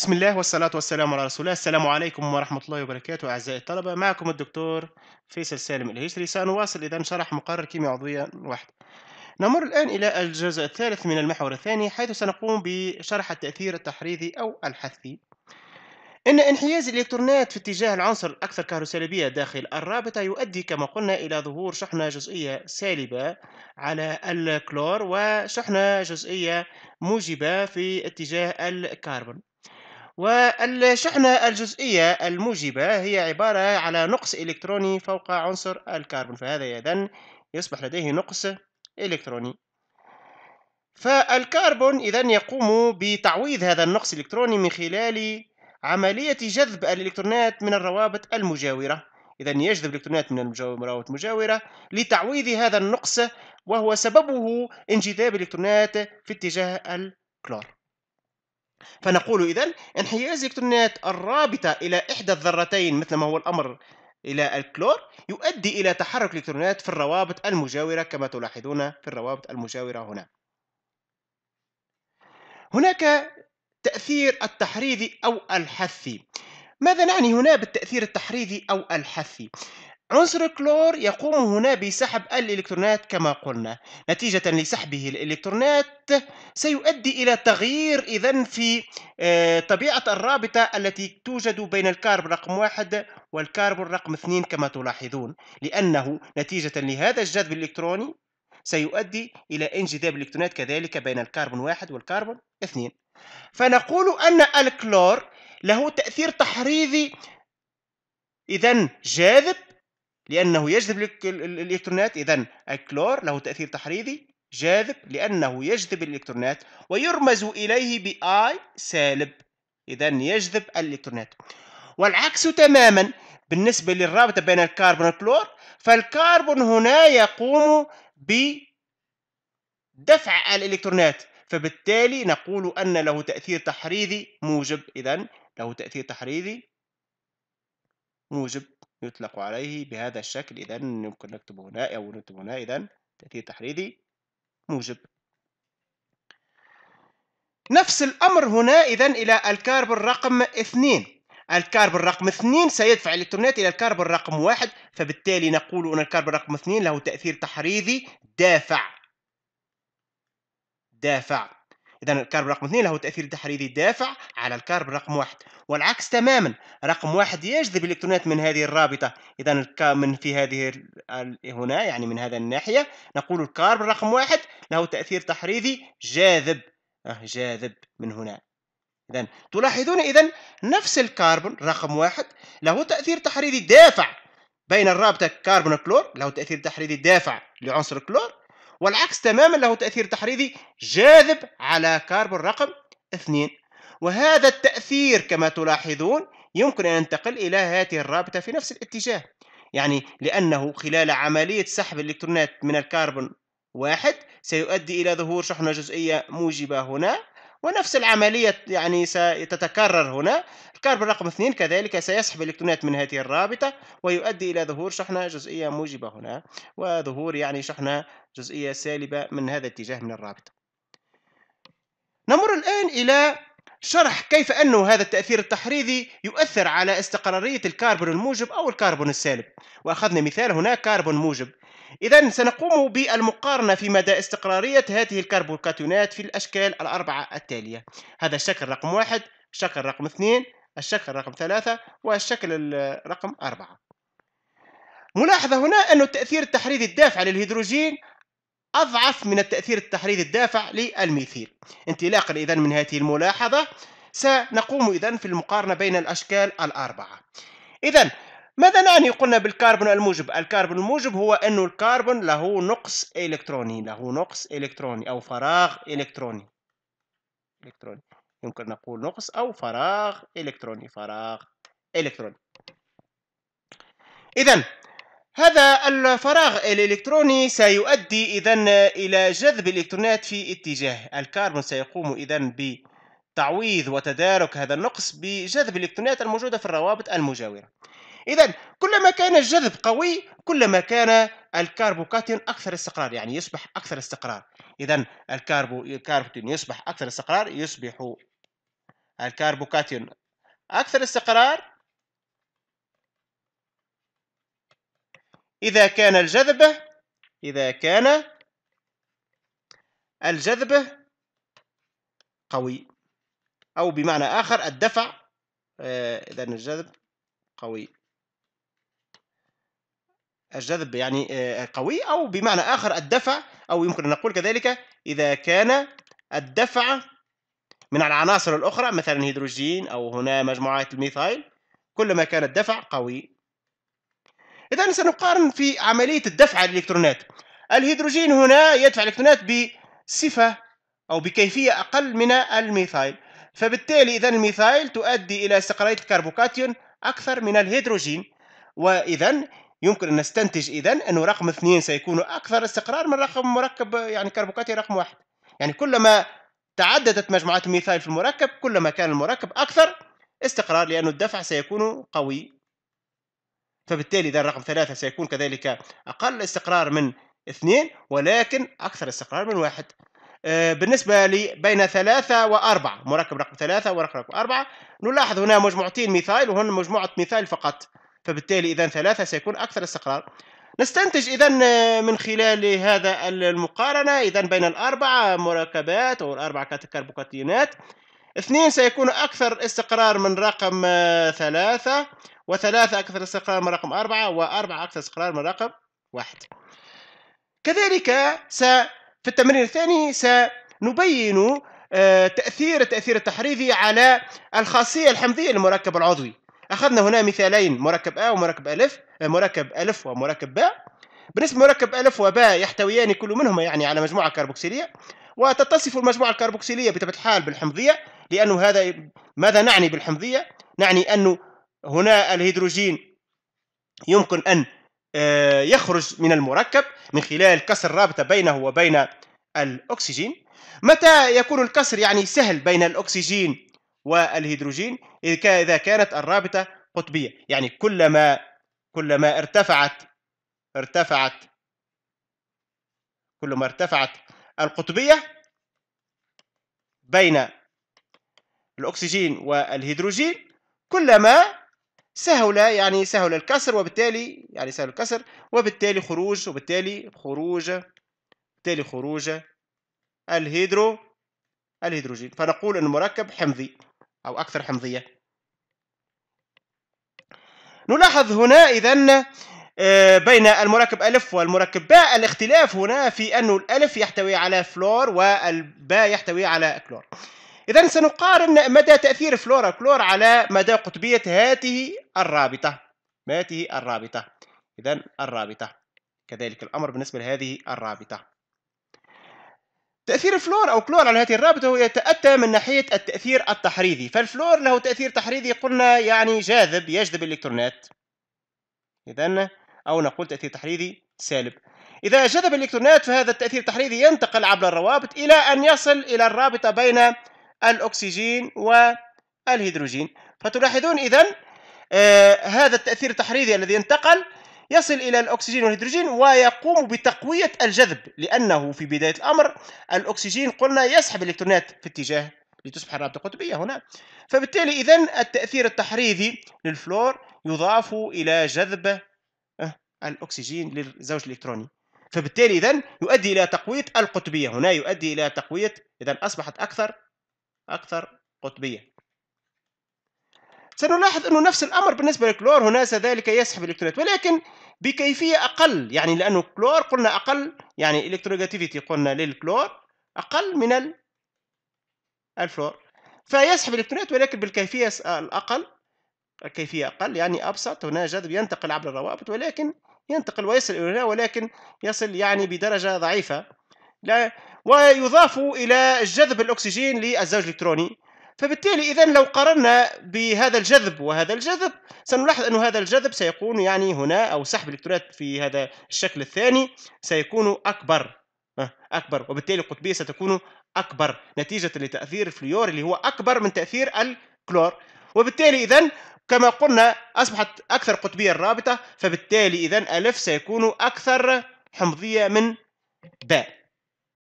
بسم الله والصلاة والسلام على رسول الله السلام عليكم ورحمة الله وبركاته أعزائي الطلبة معكم الدكتور فيصل سالم الهجري سنواصل إذا شرح مقرر كيمياء عضوية واحد نمر الآن إلى الجزء الثالث من المحور الثاني حيث سنقوم بشرح التأثير التحريضي أو الحثي إن انحياز الإلكترونات في اتجاه العنصر الأكثر كهروسلبية داخل الرابطة يؤدي كما قلنا إلى ظهور شحنة جزئية سالبة على الكلور وشحنة جزئية موجبة في اتجاه الكربون والشحنة الجزئية الموجبة هي عبارة على نقص إلكتروني فوق عنصر الكربون فهذا إذن يصبح لديه نقص إلكتروني فالكربون إذا يقوم بتعويض هذا النقص الإلكتروني من خلال عملية جذب الإلكترونات من الروابط المجاورة إذا يجذب الإلكترونات من الروابط المجاورة لتعويض هذا النقص وهو سببه انجذاب الإلكترونات في اتجاه الكلور فنقول إذا انحياز الإلكترونات الرابطة إلى إحدى الذرتين مثل ما هو الأمر إلى الكلور يؤدي إلى تحرك الإلكترونات في الروابط المجاورة كما تلاحظون في الروابط المجاورة هنا هناك تأثير التحريضي أو الحثي ماذا نعني هنا بالتأثير التحريضي أو الحثي؟ عنصر الكلور يقوم هنا بسحب الإلكترونات كما قلنا نتيجة لسحبه الإلكترونات سيؤدي إلى تغيير إذا في آه، طبيعة الرابطة التي توجد بين الكارب رقم واحد والكاربون رقم اثنين كما تلاحظون لأنه نتيجة لهذا الجذب الإلكتروني سيؤدي إلى انجذاب الإلكترونات كذلك بين الكربون واحد والكربون اثنين فنقول أن الكلور له تأثير تحريضي إذا جاذب لأنه يجذب لك الإلكترونات إذا الكلور له تأثير تحريضي جاذب لأنه يجذب الإلكترونات ويرمز إليه بآي سالب إذا يجذب الإلكترونات والعكس تماما بالنسبة للرابطة بين الكربون والكلور فالكربون هنا يقوم بدفع الإلكترونات فبالتالي نقول أن له تأثير تحريضي موجب إذا له تأثير تحريضي موجب يطلق عليه بهذا الشكل إذا يمكن نكتب هنا أو نكتب هنا إذا تأثير تحريضي موجب نفس الأمر هنا إذا إلى الكربون رقم اثنين الكربون رقم اثنين سيدفع الإلكترونات إلى الكربون رقم واحد فبالتالي نقول أن الكربون رقم اثنين له تأثير تحريضي دافع دافع اذا الكارب رقم 2 له تاثير تحريضي دافع على الكارب رقم 1 والعكس تماما رقم 1 يجذب الالكترونات من هذه الرابطه اذا من في هذه هنا يعني من هذا الناحيه نقول الكارب رقم 1 له تاثير تحريضي جاذب آه جاذب من هنا إذا تلاحظون إذا نفس الكربون رقم واحد له تأثير تحريضي دافع بين الرابطة كربون كلور له تأثير تحريضي دافع لعنصر كلور والعكس تماما له تأثير تحريضي جاذب على كربون رقم اثنين وهذا التأثير كما تلاحظون يمكن أن ينتقل إلى هذه الرابطة في نفس الاتجاه يعني لأنه خلال عملية سحب الإلكترونات من الكربون واحد سيؤدي إلى ظهور شحنة جزئية موجبة هنا ونفس العملية يعني ستتكرر هنا الكارب رقم اثنين كذلك سيسحب الإلكترونات من هذه الرابطة ويؤدي إلى ظهور شحنة جزئية موجبة هنا وظهور يعني شحنة جزئية سالبة من هذا الاتجاه من الرابطة نمر الآن إلى شرح كيف أن هذا التأثير التحريضي يؤثر على استقرارية الكربون الموجب أو الكربون السالب وأخذنا مثال هنا كربون موجب إذا سنقوم بالمقارنة في مدى استقرارية هذه الكربوكاتونات في الأشكال الأربعة التالية هذا الشكل رقم واحد الشكل رقم اثنين الشكل رقم ثلاثة والشكل رقم أربعة ملاحظة هنا أن التأثير التحريضي الدافع للهيدروجين أضعف من التأثير التحريضي الدافع للميثيل انطلاقا إذا من هذه الملاحظة سنقوم إذا في المقارنة بين الأشكال الأربعة إذا ماذا نعني قلنا بالكربون الموجب الكربون الموجب هو أنه الكربون له نقص إلكتروني له نقص إلكتروني أو فراغ إلكتروني إلكتروني يمكن نقول نقص أو فراغ إلكتروني فراغ إلكتروني إذا هذا الفراغ الإلكتروني سيؤدي إذا إلى جذب الإلكترونات في اتجاه الكربون سيقوم إذا بتعويض وتدارك هذا النقص بجذب الإلكترونات الموجودة في الروابط المجاورة إذا كلما كان الجذب قوي كلما كان الكربوكاتيون أكثر استقرار يعني يصبح أكثر استقرار إذا الكربو الكربوكاتيون يصبح أكثر استقرار يصبح الكربوكاتيون أكثر استقرار إذا كان الجذب إذا كان الجذب قوي أو بمعنى آخر الدفع آه، إذا الجذب قوي الجذب يعني آه، قوي أو بمعنى آخر الدفع أو يمكن أن نقول كذلك إذا كان الدفع من العناصر الأخرى مثلا هيدروجين أو هنا مجموعات الميثايل كلما كان الدفع قوي إذا سنقارن في عملية الدفع للإلكترونات الهيدروجين هنا يدفع الإلكترونات بصفة أو بكيفية أقل من الميثايل فبالتالي إذا الميثايل تؤدي إلى استقرارية الكربوكاتيون أكثر من الهيدروجين وإذا يمكن ان نستنتج اذا انه رقم اثنين سيكون اكثر استقرار من رقم مركب يعني كربوكاتي رقم واحد يعني كلما تعددت مجموعات الميثايل في المركب كلما كان المركب اكثر استقرار لأن الدفع سيكون قوي فبالتالي إذا رقم ثلاثة سيكون كذلك أقل استقرار من اثنين ولكن أكثر استقرار من واحد آه، بالنسبة لبين ثلاثة وأربعة مركب رقم ثلاثة ورقم رقم أربعة نلاحظ هنا مجموعتين ميثايل وهن مجموعة ميثايل فقط فبالتالي إذا ثلاثة سيكون أكثر استقرار نستنتج إذا آه، من خلال هذا المقارنة إذا بين الأربع مركبات أو الأربع كربوكاتيونات اثنين سيكون أكثر استقرار من رقم آه، ثلاثة وثلاثة أكثر استقرار من رقم أربعة وأربعة أكثر استقرار من رقم واحد كذلك س في التمرين الثاني سنبين آه، تأثير التأثير التحريضي على الخاصية الحمضية للمركب العضوي اخذنا هنا مثالين مركب ا ومركب الف آه، مركب الف ومركب باء بالنسبه لمركب الف وباء يحتويان كل منهما يعني على مجموعه كربوكسيليه وتتصف المجموعه الكربوكسيليه بطبيعه الحال بالحمضيه لانه هذا ماذا نعني بالحمضيه؟ نعني انه هنا الهيدروجين يمكن ان آه، يخرج من المركب من خلال كسر رابطه بينه وبين الاكسجين متى يكون الكسر يعني سهل بين الاكسجين والهيدروجين إذا كانت الرابطة قطبية يعني كلما كلما ارتفعت ارتفعت كلما ارتفعت القطبية بين الأكسجين والهيدروجين كلما سهل يعني سهل الكسر وبالتالي يعني سهل الكسر وبالتالي خروج وبالتالي خروج بالتالي خروج الهيدرو الهيدروجين فنقول أن المركب حمضي أو أكثر حمضية نلاحظ هنا إذا آه، بين المركب ألف والمركب باء الاختلاف هنا في أن الألف يحتوي على فلور والباء يحتوي على كلور إذا سنقارن مدى تأثير فلورا كلور على مدى قطبية هاته الرابطة هاته الرابطة إذا الرابطة كذلك الأمر بالنسبة لهذه الرابطة تأثير الفلور أو كلور على هذه الرابطة هو يتأتى من ناحية التأثير التحريضي فالفلور له تأثير تحريضي قلنا يعني جاذب يجذب الإلكترونات إذا أو نقول تأثير تحريضي سالب إذا جذب الإلكترونات فهذا التأثير التحريضي ينتقل عبر الروابط إلى أن يصل إلى الرابطة بين الأكسجين والهيدروجين فتلاحظون إذا آه هذا التأثير التحريضي الذي انتقل يصل إلى الأكسجين والهيدروجين ويقوم بتقوية الجذب لأنه في بداية الأمر الأكسجين قلنا يسحب الإلكترونات في اتجاه لتصبح الرابطة قطبية هنا فبالتالي إذا التأثير التحريضي للفلور يضاف إلى جذب أه، الأكسجين للزوج الإلكتروني فبالتالي إذا يؤدي إلى تقوية القطبية هنا يؤدي إلى تقوية إذا أصبحت أكثر أكثر قطبية سنلاحظ أنه نفس الأمر بالنسبة للكلور هنا ذلك يسحب الإلكترونات ولكن بكيفية أقل يعني لأنه كلور قلنا أقل يعني إلكترونيجاتيفيتي قلنا للكلور أقل من الفلور فيسحب الإلكترونات ولكن بالكيفية الأقل الكيفية أقل يعني أبسط هنا جذب ينتقل عبر الروابط ولكن ينتقل ويصل إلى ولكن يصل يعني بدرجة ضعيفة لا ويضاف إلى جذب الأكسجين للزوج الإلكتروني فبالتالي إذا لو قررنا بهذا الجذب وهذا الجذب سنلاحظ أن هذا الجذب سيكون يعني هنا أو سحب الإلكترونات في هذا الشكل الثاني سيكون أكبر أكبر وبالتالي القطبية ستكون أكبر نتيجة لتأثير الفليور اللي هو أكبر من تأثير الكلور وبالتالي إذا كما قلنا أصبحت أكثر قطبية الرابطة فبالتالي إذا ألف سيكون أكثر حمضية من باء